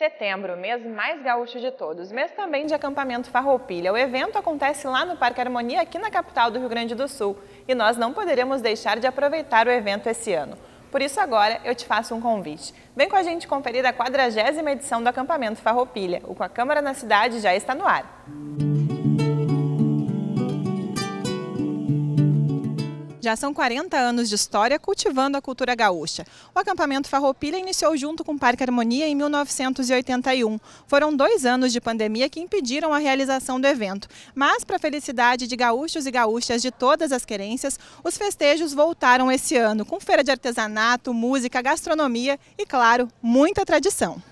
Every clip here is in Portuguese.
Setembro, mês mais gaúcho de todos, mês também de acampamento Farroupilha. O evento acontece lá no Parque Harmonia, aqui na capital do Rio Grande do Sul, e nós não poderemos deixar de aproveitar o evento esse ano. Por isso agora eu te faço um convite. Vem com a gente conferir a 40 edição do acampamento Farroupilha. O Com a Câmara na Cidade já está no ar. Já são 40 anos de história cultivando a cultura gaúcha. O acampamento Farroupilha iniciou junto com o Parque Harmonia em 1981. Foram dois anos de pandemia que impediram a realização do evento. Mas, para a felicidade de gaúchos e gaúchas de todas as querências, os festejos voltaram esse ano, com feira de artesanato, música, gastronomia e, claro, muita tradição.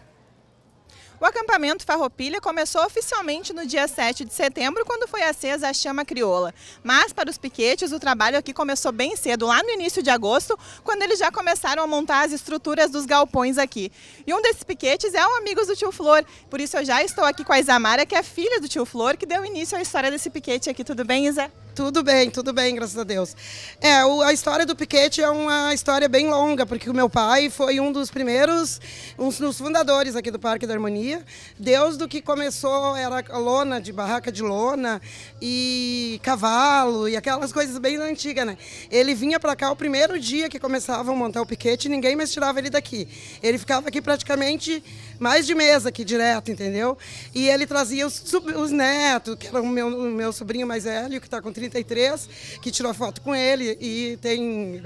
O acampamento Farroupilha começou oficialmente no dia 7 de setembro, quando foi acesa a chama crioula. Mas para os piquetes, o trabalho aqui começou bem cedo, lá no início de agosto, quando eles já começaram a montar as estruturas dos galpões aqui. E um desses piquetes é o Amigos do Tio Flor. Por isso eu já estou aqui com a Isamara, que é filha do Tio Flor, que deu início à história desse piquete aqui. Tudo bem, Isa? Tudo bem, tudo bem, graças a Deus. É, o, a história do Piquete é uma história bem longa, porque o meu pai foi um dos primeiros, um dos fundadores aqui do Parque da Harmonia. Deus do que começou era lona, de barraca de lona e cavalo e aquelas coisas bem antigas, né? Ele vinha para cá o primeiro dia que começavam a montar o Piquete, ninguém mais tirava ele daqui. Ele ficava aqui praticamente mais de mês aqui direto, entendeu? E ele trazia os, os netos, que era o meu, o meu sobrinho mais velho, que está com 30 33, que tirou foto com ele e tem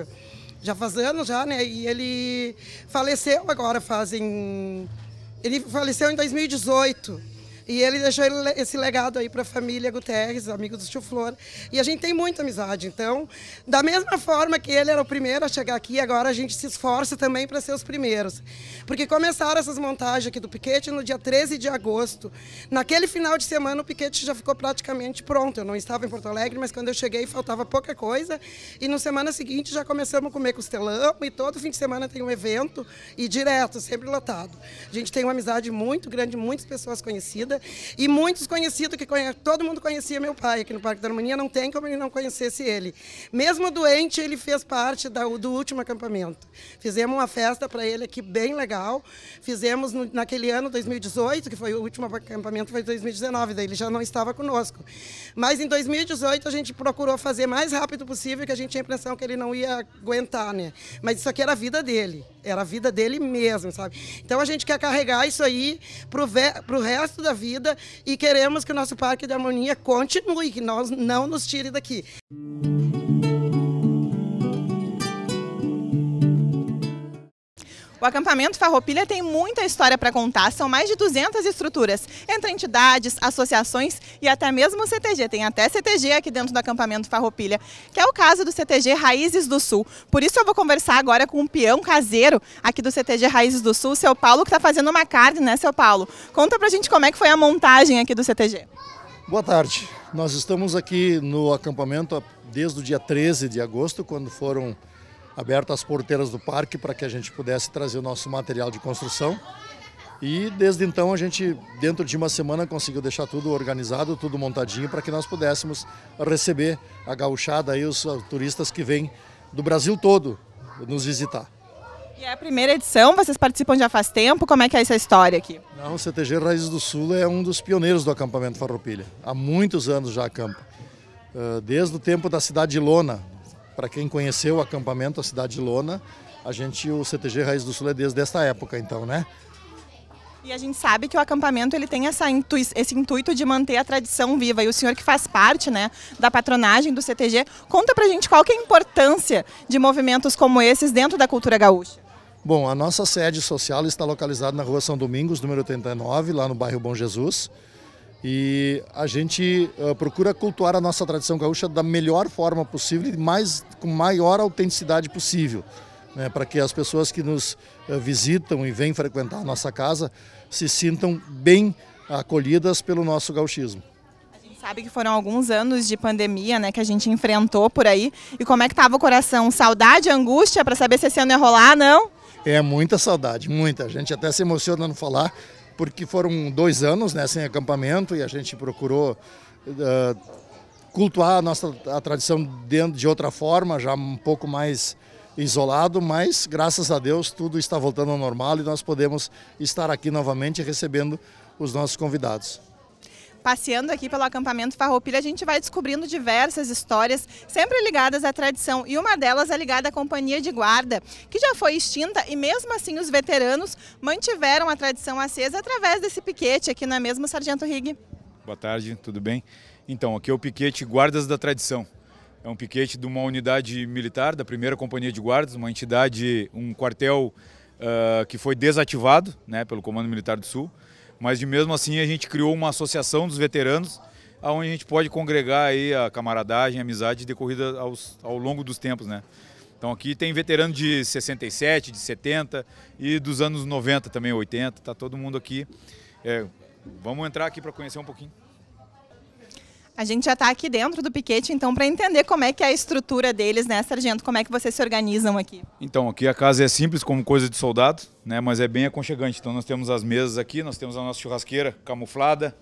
já faz anos já, né? E ele faleceu agora fazem ele faleceu em 2018. E ele deixou esse legado aí para a família Guterres, amigos do Tio Flor. E a gente tem muita amizade. Então, da mesma forma que ele era o primeiro a chegar aqui, agora a gente se esforça também para ser os primeiros. Porque começaram essas montagens aqui do piquete no dia 13 de agosto. Naquele final de semana, o piquete já ficou praticamente pronto. Eu não estava em Porto Alegre, mas quando eu cheguei faltava pouca coisa. E na semana seguinte já começamos a comer costelão. E todo fim de semana tem um evento. E direto, sempre lotado. A gente tem uma amizade muito grande, muitas pessoas conhecidas vida. E muitos conhecidos, que conhe... todo mundo conhecia meu pai aqui no Parque da Harmonia, não tem como ele não conhecesse ele. Mesmo doente, ele fez parte da, do último acampamento. Fizemos uma festa para ele aqui bem legal. Fizemos no, naquele ano, 2018, que foi o último acampamento, foi 2019, daí ele já não estava conosco. Mas em 2018 a gente procurou fazer mais rápido possível, que a gente tinha a impressão que ele não ia aguentar, né? Mas isso aqui era a vida dele, era a vida dele mesmo, sabe? Então a gente quer carregar isso aí para o resto da vida vida e queremos que o nosso Parque da Harmonia continue, que nós não nos tire daqui. O acampamento Farroupilha tem muita história para contar, são mais de 200 estruturas, entre entidades, associações e até mesmo o CTG. Tem até CTG aqui dentro do acampamento Farroupilha, que é o caso do CTG Raízes do Sul. Por isso eu vou conversar agora com um peão caseiro aqui do CTG Raízes do Sul, seu Paulo, que está fazendo uma carne, né, seu Paulo? Conta pra gente como é que foi a montagem aqui do CTG. Boa tarde. Nós estamos aqui no acampamento desde o dia 13 de agosto, quando foram aberto as porteiras do parque para que a gente pudesse trazer o nosso material de construção. E desde então a gente, dentro de uma semana, conseguiu deixar tudo organizado, tudo montadinho, para que nós pudéssemos receber a gauchada e os turistas que vêm do Brasil todo nos visitar. E é a primeira edição, vocês participam já faz tempo, como é que é essa história aqui? Não, o CTG Raízes do Sul é um dos pioneiros do acampamento Farroupilha, há muitos anos já acampa. Ah, desde o tempo da cidade de Lona, para quem conheceu o acampamento, a cidade de Lona, a gente, o CTG Raiz do Sul é desde essa época, então, né? E a gente sabe que o acampamento ele tem essa intu esse intuito de manter a tradição viva. E o senhor que faz parte né, da patronagem do CTG, conta pra gente qual que é a importância de movimentos como esses dentro da cultura gaúcha. Bom, a nossa sede social está localizada na rua São Domingos, número 89, lá no bairro Bom Jesus. E a gente uh, procura cultuar a nossa tradição gaúcha da melhor forma possível e mais, com maior autenticidade possível. Né, para que as pessoas que nos uh, visitam e vêm frequentar a nossa casa se sintam bem acolhidas pelo nosso gauchismo. A gente Sabe que foram alguns anos de pandemia, né, que a gente enfrentou por aí. E como é que estava o coração? Saudade, angústia para saber se esse ano ia rolar, não? É muita saudade, muita. A gente até se emociona no falar, porque foram dois anos né, sem acampamento e a gente procurou uh, cultuar a nossa a tradição dentro de outra forma, já um pouco mais isolado, mas graças a Deus tudo está voltando ao normal e nós podemos estar aqui novamente recebendo os nossos convidados passeando aqui pelo acampamento Farroupilha, a gente vai descobrindo diversas histórias, sempre ligadas à tradição, e uma delas é ligada à companhia de guarda, que já foi extinta e mesmo assim os veteranos mantiveram a tradição acesa através desse piquete aqui Não é mesmo, Sargento Rig. Boa tarde, tudo bem? Então, aqui é o piquete Guardas da Tradição. É um piquete de uma unidade militar, da primeira companhia de guardas, uma entidade, um quartel uh, que foi desativado né, pelo Comando Militar do Sul mas de mesmo assim a gente criou uma associação dos veteranos, onde a gente pode congregar aí a camaradagem, a amizade decorrida aos, ao longo dos tempos, né? Então aqui tem veterano de 67, de 70 e dos anos 90 também, 80, tá todo mundo aqui. É, vamos entrar aqui para conhecer um pouquinho. A gente já está aqui dentro do piquete, então, para entender como é que é a estrutura deles, né, sargento? Como é que vocês se organizam aqui? Então, aqui a casa é simples, como coisa de soldado, né, mas é bem aconchegante. Então, nós temos as mesas aqui, nós temos a nossa churrasqueira camuflada,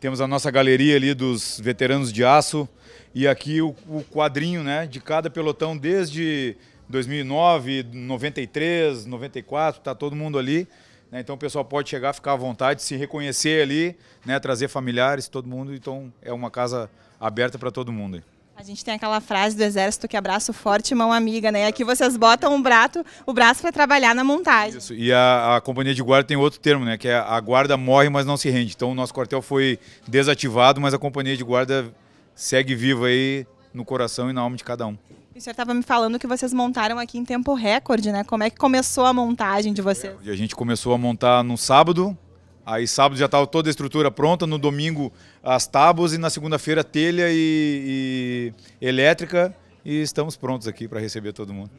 temos a nossa galeria ali dos veteranos de aço e aqui o, o quadrinho né, de cada pelotão desde 2009, 93, 94, está todo mundo ali. Né? Então o pessoal pode chegar, ficar à vontade, se reconhecer ali, né? trazer familiares, todo mundo. Então é uma casa aberta para todo mundo. A gente tem aquela frase do exército que abraço forte, mão amiga, né? Aqui vocês botam um brato, o braço para trabalhar na montagem. Isso. E a, a, companhia de guarda tem outro termo, né? Que é a guarda morre, mas não se rende. Então o nosso quartel foi desativado, mas a companhia de guarda segue viva aí no coração e na alma de cada um. O senhor estava me falando que vocês montaram aqui em tempo recorde, né? Como é que começou a montagem de vocês? É, a gente começou a montar no sábado, aí sábado já estava toda a estrutura pronta, no domingo as tábuas e na segunda-feira telha e, e elétrica e estamos prontos aqui para receber todo mundo.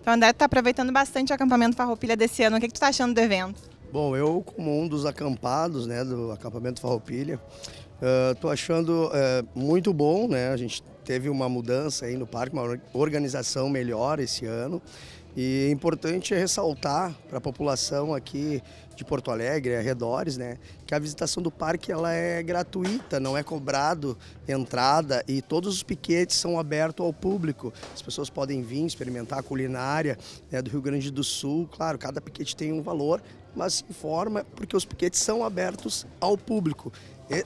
Então, André está aproveitando bastante o acampamento Farroupilha desse ano. O que, que tu está achando do evento? Bom, eu como um dos acampados, né, do acampamento Farroupilha, estou uh, achando uh, muito bom, né? A gente teve uma mudança aí no parque, uma organização melhor esse ano. E é importante ressaltar para a população aqui de Porto Alegre, arredores, né, que a visitação do parque ela é gratuita, não é cobrado entrada e todos os piquetes são abertos ao público. As pessoas podem vir experimentar a culinária né, do Rio Grande do Sul. Claro, cada piquete tem um valor, mas informa porque os piquetes são abertos ao público.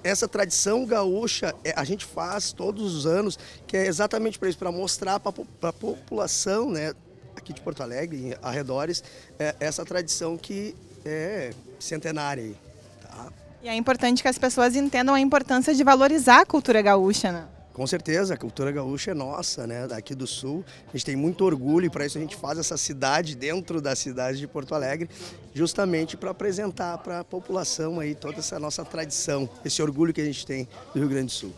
Essa tradição gaúcha é, a gente faz todos os anos, que é exatamente para isso, para mostrar para a população né, aqui de Porto Alegre, em arredores, é, essa tradição que é centenária. Tá? E é importante que as pessoas entendam a importância de valorizar a cultura gaúcha, né? Com certeza, a cultura gaúcha é nossa, né? Daqui do sul. A gente tem muito orgulho e para isso a gente faz essa cidade dentro da cidade de Porto Alegre, justamente para apresentar para a população aí toda essa nossa tradição, esse orgulho que a gente tem do Rio Grande do Sul.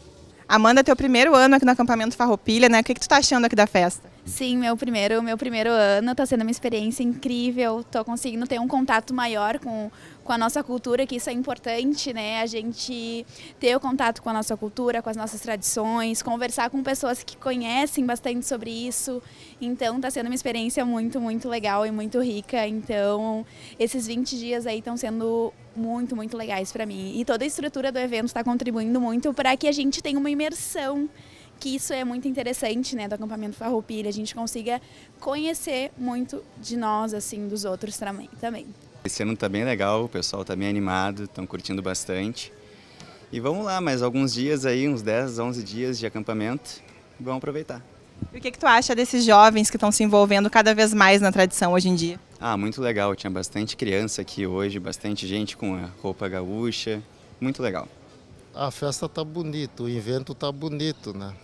Amanda, teu primeiro ano aqui no acampamento Farroupilha, né? O que, que tu está achando aqui da festa? Sim, meu primeiro, meu primeiro ano está sendo uma experiência incrível. Estou conseguindo ter um contato maior com, com a nossa cultura, que isso é importante, né? A gente ter o contato com a nossa cultura, com as nossas tradições, conversar com pessoas que conhecem bastante sobre isso. Então, está sendo uma experiência muito, muito legal e muito rica. Então, esses 20 dias aí estão sendo muito, muito legais para mim. E toda a estrutura do evento está contribuindo muito para que a gente tenha uma imersão que isso é muito interessante, né, do acampamento Farroupilha, a gente consiga conhecer muito de nós, assim, dos outros também. Esse ano tá bem legal, o pessoal tá bem animado, estão curtindo bastante. E vamos lá, mais alguns dias aí, uns 10, 11 dias de acampamento, vamos aproveitar. E o que, que tu acha desses jovens que estão se envolvendo cada vez mais na tradição hoje em dia? Ah, muito legal, tinha bastante criança aqui hoje, bastante gente com a roupa gaúcha, muito legal. A festa tá bonita, o evento tá bonito, né?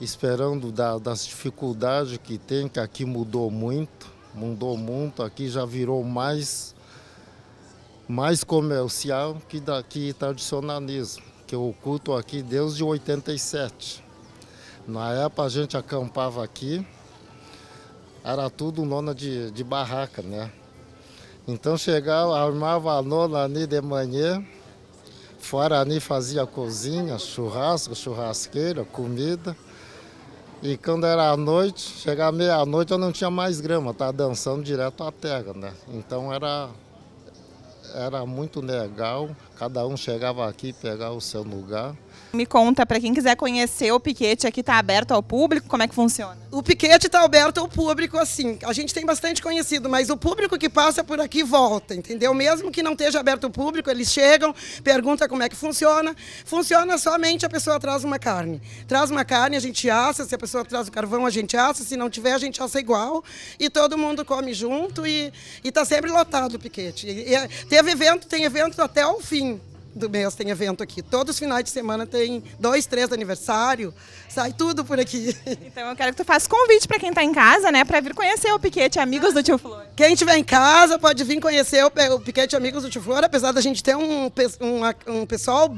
esperando da, das dificuldades que tem, que aqui mudou muito, mudou muito, aqui já virou mais, mais comercial que daqui tradicionalismo, que eu oculto aqui desde 87. Na época a gente acampava aqui, era tudo nona de, de barraca, né? Então chegava, armava a nona ali de manhã, fora ali fazia cozinha, churrasco, churrasqueira, comida. E quando era à noite, chegava meia-noite eu não tinha mais grama, estava tá dançando direto à terra, né? Então era, era muito legal. Cada um chegava aqui pegar o seu lugar. Me conta, para quem quiser conhecer o piquete aqui, está aberto ao público? Como é que funciona? O piquete está aberto ao público, assim. A gente tem bastante conhecido, mas o público que passa por aqui volta, entendeu? Mesmo que não esteja aberto ao público, eles chegam, perguntam como é que funciona. Funciona somente a pessoa traz uma carne. Traz uma carne, a gente assa. Se a pessoa traz o carvão, a gente assa. Se não tiver, a gente assa igual. E todo mundo come junto e está sempre lotado o piquete. E, e, é, teve evento, tem evento até o fim do mês tem evento aqui. Todos os finais de semana tem dois, três aniversário, sai tudo por aqui. Então eu quero que tu faça convite para quem tá em casa, né, para vir conhecer o Piquete Amigos do Tio Flor. Quem tiver em casa pode vir conhecer o, o Piquete Amigos do Tio Flor, apesar da gente ter um, um, um pessoal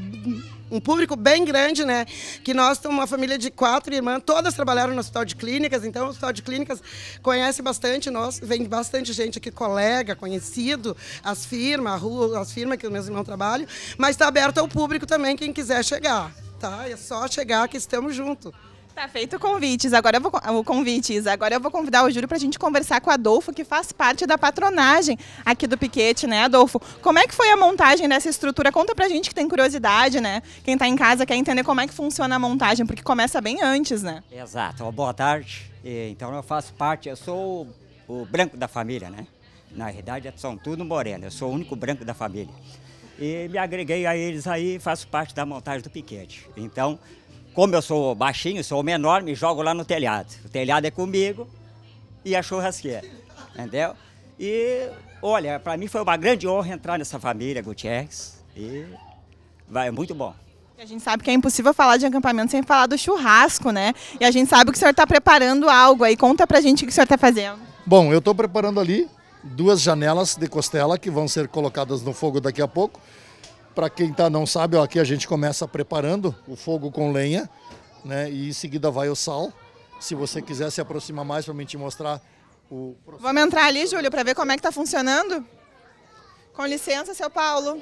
um público bem grande, né? Que nós somos uma família de quatro irmãs, todas trabalharam no Hospital de Clínicas, então o Hospital de Clínicas conhece bastante nós, vem bastante gente aqui, colega, conhecido, as firmas, a rua, as firmas que o meu irmão trabalha, mas está aberto ao público também, quem quiser chegar, tá? É só chegar que estamos juntos. Tá feito convites. Agora eu vou o convites. Agora eu vou convidar o Júlio para a gente conversar com o Adolfo, que faz parte da patronagem aqui do piquete, né, Adolfo? Como é que foi a montagem dessa estrutura? Conta pra gente que tem curiosidade, né? Quem está em casa quer entender como é que funciona a montagem, porque começa bem antes, né? Exato. Boa tarde. Então eu faço parte, eu sou o branco da família, né? Na verdade, são tudo moreno. Eu sou o único branco da família. E me agreguei a eles aí, faço parte da montagem do piquete. Então, como eu sou baixinho, sou homem me jogo lá no telhado. O telhado é comigo e a churrasqueira, entendeu? E, olha, para mim foi uma grande honra entrar nessa família Gutierrez e vai, é muito bom. A gente sabe que é impossível falar de acampamento sem falar do churrasco, né? E a gente sabe que o senhor está preparando algo aí. Conta pra gente o que o senhor está fazendo. Bom, eu estou preparando ali duas janelas de costela que vão ser colocadas no fogo daqui a pouco. Para quem tá, não sabe, ó, aqui a gente começa preparando o fogo com lenha, né? E em seguida vai o sal. Se você quiser se aproximar mais para mim te mostrar o Vamos entrar ali, Júlio, para ver como é que tá funcionando? Com licença, seu Paulo.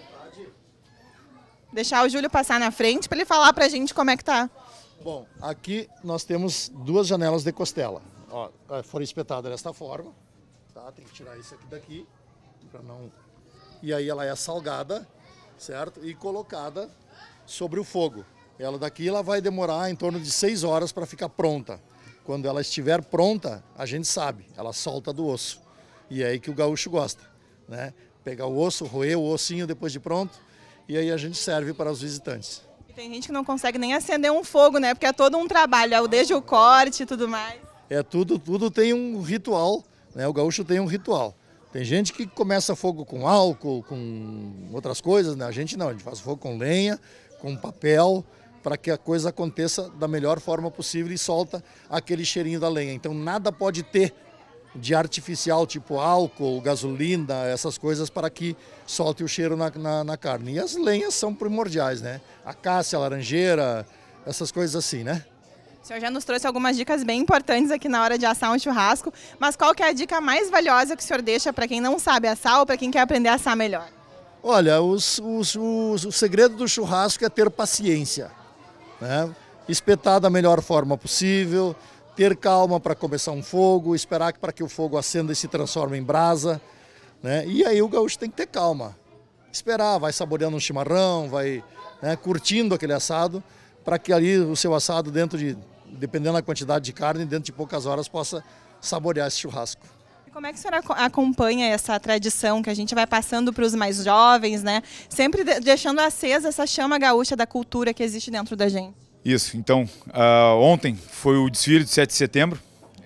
Deixar o Júlio passar na frente para ele falar para a gente como é que tá. Bom, aqui nós temos duas janelas de costela. Ó, é, foram espetadas desta forma. Tá? Tem que tirar isso aqui daqui para não. E aí ela é salgada certo? E colocada sobre o fogo. Ela daqui ela vai demorar em torno de seis horas para ficar pronta. Quando ela estiver pronta, a gente sabe, ela solta do osso. E é aí que o gaúcho gosta, né? Pegar o osso, roer o ossinho depois de pronto, e aí a gente serve para os visitantes. E tem gente que não consegue nem acender um fogo, né? Porque é todo um trabalho, é desde o corte e tudo mais. É tudo, tudo tem um ritual, né? O gaúcho tem um ritual. Tem gente que começa fogo com álcool, com outras coisas, né? A gente não, a gente faz fogo com lenha, com papel, para que a coisa aconteça da melhor forma possível e solta aquele cheirinho da lenha. Então nada pode ter de artificial, tipo álcool, gasolina, essas coisas, para que solte o cheiro na, na, na carne. E as lenhas são primordiais, né? A cássia, a laranjeira, essas coisas assim, né? O senhor já nos trouxe algumas dicas bem importantes aqui na hora de assar um churrasco, mas qual que é a dica mais valiosa que o senhor deixa para quem não sabe assar ou para quem quer aprender a assar melhor? Olha, os, os, os, o segredo do churrasco é ter paciência, né? espetar da melhor forma possível, ter calma para começar um fogo, esperar para que o fogo acenda e se transforme em brasa. Né? E aí o gaúcho tem que ter calma, esperar, vai saboreando um chimarrão, vai né, curtindo aquele assado, para que ali o seu assado dentro de dependendo da quantidade de carne, dentro de poucas horas possa saborear esse churrasco. como é que a senhora acompanha essa tradição que a gente vai passando para os mais jovens, né? Sempre deixando acesa essa chama gaúcha da cultura que existe dentro da gente. Isso, então, uh, ontem foi o desfile de 7 de setembro,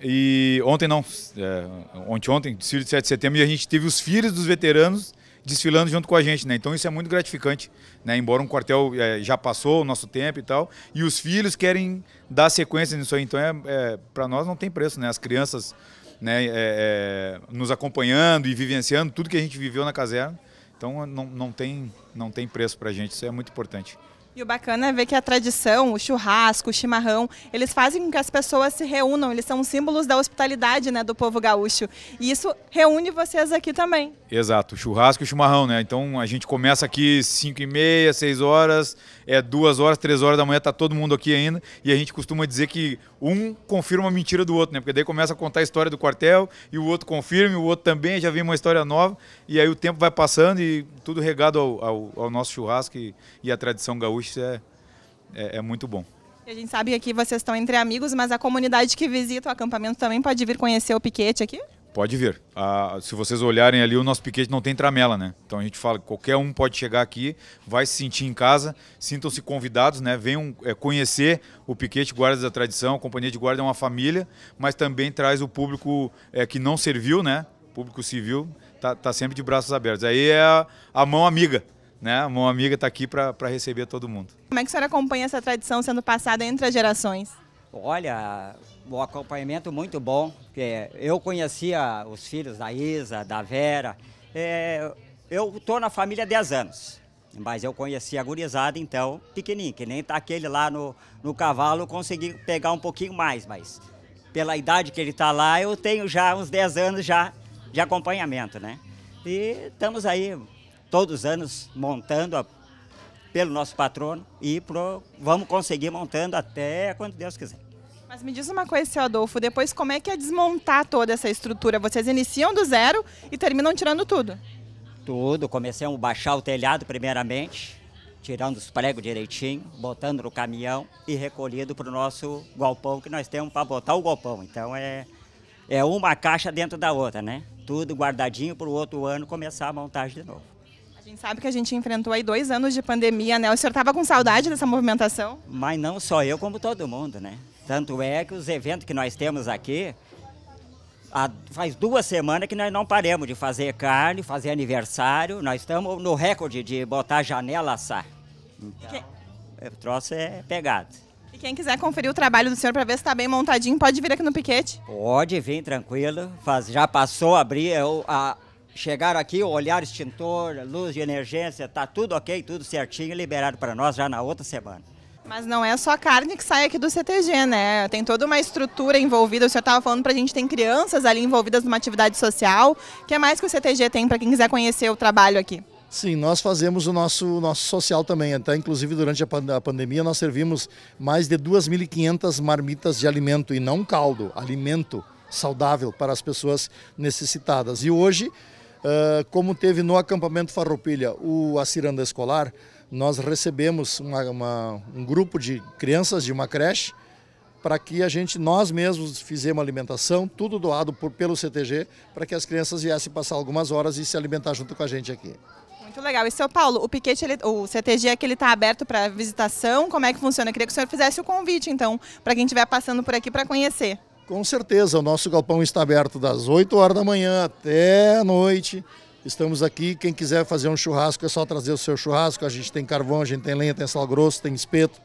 e ontem não, é, ontem, ontem, desfile de 7 de setembro, e a gente teve os filhos dos veteranos desfilando junto com a gente, né? Então isso é muito gratificante, né? Embora um quartel é, já passou o nosso tempo e tal, e os filhos querem dar sequência nisso aí, então é, é para nós não tem preço, né? As crianças, né? É, é, nos acompanhando e vivenciando tudo que a gente viveu na caserna, então não, não tem não tem preço para a gente, isso é muito importante. E o bacana é ver que a tradição, o churrasco, o chimarrão, eles fazem com que as pessoas se reúnam, eles são símbolos da hospitalidade né, do povo gaúcho. E isso reúne vocês aqui também. Exato, churrasco e chimarrão, né? Então a gente começa aqui 5 e meia, 6 horas, é 2 horas, 3 horas da manhã, tá todo mundo aqui ainda. E a gente costuma dizer que um confirma a mentira do outro, né? Porque daí começa a contar a história do quartel e o outro confirma, e o outro também, já vem uma história nova. E aí o tempo vai passando e tudo regado ao, ao, ao nosso churrasco e, e à tradição gaúcha é, é, é muito bom. A gente sabe que aqui vocês estão entre amigos, mas a comunidade que visita o acampamento também pode vir conhecer o piquete aqui? Pode vir. Ah, se vocês olharem ali, o nosso piquete não tem tramela, né? Então a gente fala que qualquer um pode chegar aqui, vai se sentir em casa, sintam-se convidados, né? Venham é, conhecer o piquete Guardas da Tradição, a Companhia de Guarda é uma família, mas também traz o público é, que não serviu, né? O público civil, tá, tá sempre de braços abertos. Aí é a, a mão amiga né, uma amiga está aqui para receber todo mundo. Como é que a senhora acompanha essa tradição sendo passada entre as gerações? Olha, o acompanhamento muito bom. porque eu conhecia os filhos da Isa, da Vera. É, eu estou na família há 10 anos, mas eu conheci a gurizada, então, pequenininho, que nem tá aquele lá no, no cavalo, consegui pegar um pouquinho mais, mas pela idade que ele está lá, eu tenho já uns 10 anos já de acompanhamento, né? E estamos aí todos os anos montando a, pelo nosso patrono e pro, vamos conseguir montando até quando Deus quiser. Mas me diz uma coisa, seu Adolfo, depois como é que é desmontar toda essa estrutura? Vocês iniciam do zero e terminam tirando tudo? Tudo, começamos a baixar o telhado primeiramente, tirando os pregos direitinho, botando no caminhão e recolhido para o nosso galpão que nós temos para botar o galpão. Então é, é uma caixa dentro da outra, né? Tudo guardadinho para o outro ano começar a montagem de novo gente sabe que a gente enfrentou aí dois anos de pandemia, né? O senhor estava com saudade dessa movimentação? Mas não só eu, como todo mundo, né? Tanto é que os eventos que nós temos aqui, há, faz duas semanas que nós não paramos de fazer carne, fazer aniversário. Nós estamos no recorde de botar janela assar. Então, é, o troço é pegado. E quem quiser conferir o trabalho do senhor para ver se está bem montadinho, pode vir aqui no piquete? Pode vir, tranquilo. Faz, já passou a abrir, a, Chegaram aqui, olhar extintor, luz de emergência, tá tudo ok, tudo certinho, liberado para nós já na outra semana. Mas não é só carne que sai aqui do CTG, né? Tem toda uma estrutura envolvida. O senhor estava falando para a gente, tem crianças ali envolvidas numa atividade social. O que mais que o CTG tem para quem quiser conhecer o trabalho aqui? Sim, nós fazemos o nosso, nosso social também. Até, inclusive, durante a, pandemia, nós servimos mais de 2.500 marmitas de alimento, e não caldo, alimento saudável para as pessoas necessitadas. E hoje ah, como teve no acampamento Farroupilha o A Ciranda Escolar, nós recebemos uma, uma, um grupo de crianças de uma creche para que a gente, nós mesmos, fizemos alimentação, tudo doado por, pelo CTG, para que as crianças viessem passar algumas horas e se alimentar junto com a gente aqui. Muito legal. E, seu Paulo, o piquete, ele, o CTG é que ele está aberto para visitação, como é que funciona? Eu queria que o senhor fizesse o convite, então, para quem estiver passando por aqui para conhecer. Com certeza, o nosso galpão está aberto das 8 horas da manhã até a noite. Estamos aqui, quem quiser fazer um churrasco é só trazer o seu churrasco. A gente tem carvão, a gente tem lenha, tem sal grosso, tem espeto.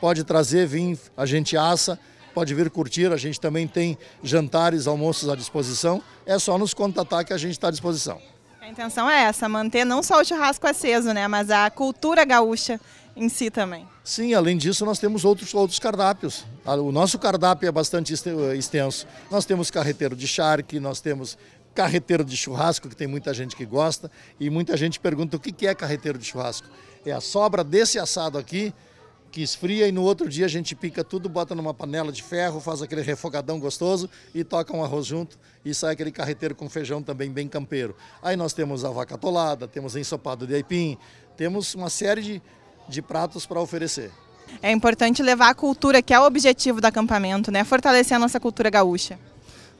Pode trazer, vir, a gente assa, pode vir curtir. A gente também tem jantares, almoços à disposição. É só nos contatar que a gente está à disposição. A intenção é essa, manter não só o churrasco aceso, né, mas a cultura gaúcha em si também. Sim, além disso nós temos outros, outros cardápios. Ah, o nosso cardápio é bastante eh, extenso. Nós temos carreteiro de charque, nós temos carreteiro de churrasco, que tem muita gente que gosta, e muita gente pergunta o que é carreteiro de churrasco. É a sobra desse assado aqui, que esfria e no outro dia a gente pica tudo, bota numa panela de ferro, faz aquele refogadão gostoso e toca um arroz junto e sai aquele carreteiro com feijão também bem campeiro. Aí nós temos a vaca atolada, temos ensopado de aipim, temos uma série de de pratos para oferecer. É importante levar a cultura, que é o objetivo do acampamento, né? Fortalecer a nossa cultura gaúcha.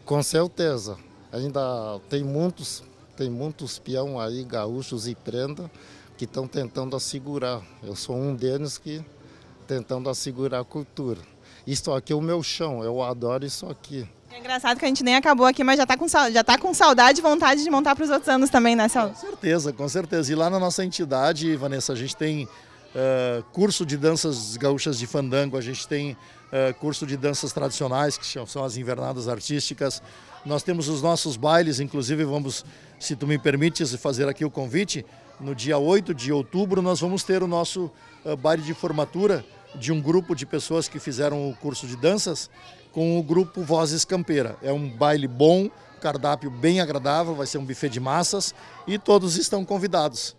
Com certeza. Ainda tem muitos, tem muitos peão aí, gaúchos e prenda, que estão tentando assegurar. Eu sou um deles que tentando assegurar a cultura. Isso aqui é o meu chão, eu adoro isso aqui. É engraçado que a gente nem acabou aqui, mas já está com, já tá com saudade e vontade de montar para os outros anos também, né, Saulo? Com certeza, com certeza. E lá na nossa entidade, Vanessa, a gente tem ah, curso de danças gaúchas de fandango, a gente tem uh, curso de danças tradicionais, que são as invernadas artísticas. Nós temos os nossos bailes, inclusive vamos, se tu me permites, fazer aqui o convite. No dia 8 de outubro nós vamos ter o nosso uh, baile de formatura de um grupo de pessoas que fizeram o curso de danças com o grupo Vozes Campeira. É um baile bom, cardápio bem agradável, vai ser um buffet de massas e todos estão convidados.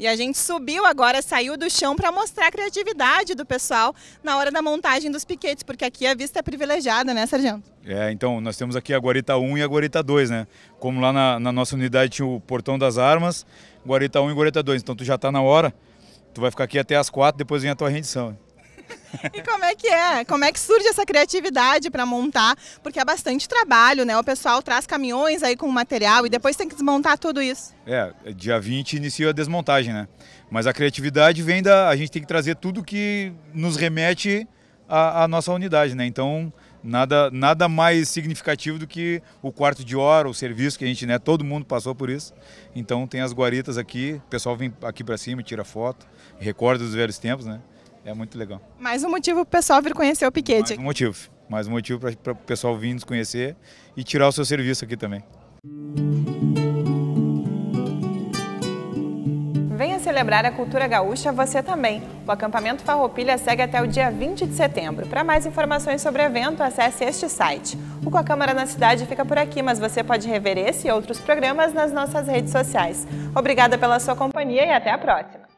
E a gente subiu agora, saiu do chão para mostrar a criatividade do pessoal na hora da montagem dos piquetes, porque aqui a vista é privilegiada, né, Sargento? É, então, nós temos aqui a Guarita 1 e a Guarita 2, né? Como lá na, na nossa unidade tinha o portão das armas, Guarita 1 e Guarita 2. Então tu já está na hora, tu vai ficar aqui até as 4, depois vem a tua rendição. E como é que é? Como é que surge essa criatividade para montar? Porque é bastante trabalho, né? O pessoal traz caminhões aí com o material e depois tem que desmontar tudo isso. É, dia 20 inicia a desmontagem, né? Mas a criatividade vem da. A gente tem que trazer tudo que nos remete à, à nossa unidade, né? Então, nada, nada mais significativo do que o quarto de hora, o serviço que a gente, né, todo mundo passou por isso. Então tem as guaritas aqui, o pessoal vem aqui para cima, tira foto, recorda dos velhos tempos, né? É muito legal. Mais um motivo o pessoal vir conhecer o Piquete. Mais um motivo. Mais um motivo para o pessoal vir nos conhecer e tirar o seu serviço aqui também. Venha celebrar a cultura gaúcha você também. O acampamento Farroupilha segue até o dia 20 de setembro. Para mais informações sobre o evento, acesse este site. O Com a Câmara na Cidade fica por aqui, mas você pode rever esse e outros programas nas nossas redes sociais. Obrigada pela sua companhia e até a próxima!